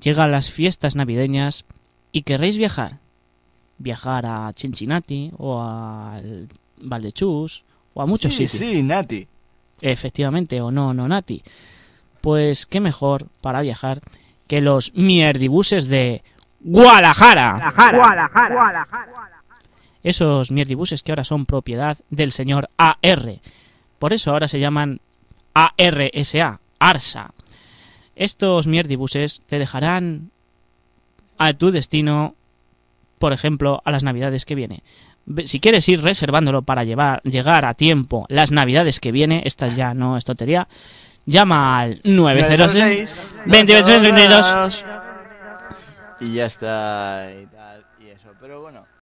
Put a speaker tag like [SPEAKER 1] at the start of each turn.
[SPEAKER 1] Llegan las fiestas navideñas y querréis viajar. Viajar a Cincinnati o a Valdechús o a muchos sitios. Sí, Nati. Efectivamente, o no, no, Nati. Pues qué mejor para viajar que los mierdibuses de Guadalajara.
[SPEAKER 2] Guadalajara. Guadalajara. Guadalajara.
[SPEAKER 1] Esos mierdibuses que ahora son propiedad del señor AR. Por eso ahora se llaman ARSA, ARSA. Estos mierdibuses te dejarán a tu destino, por ejemplo, a las navidades que viene. Si quieres ir reservándolo para llegar a tiempo las navidades que viene, esta ya no es tontería, llama al 906 2832 y ya está y tal y eso, pero bueno,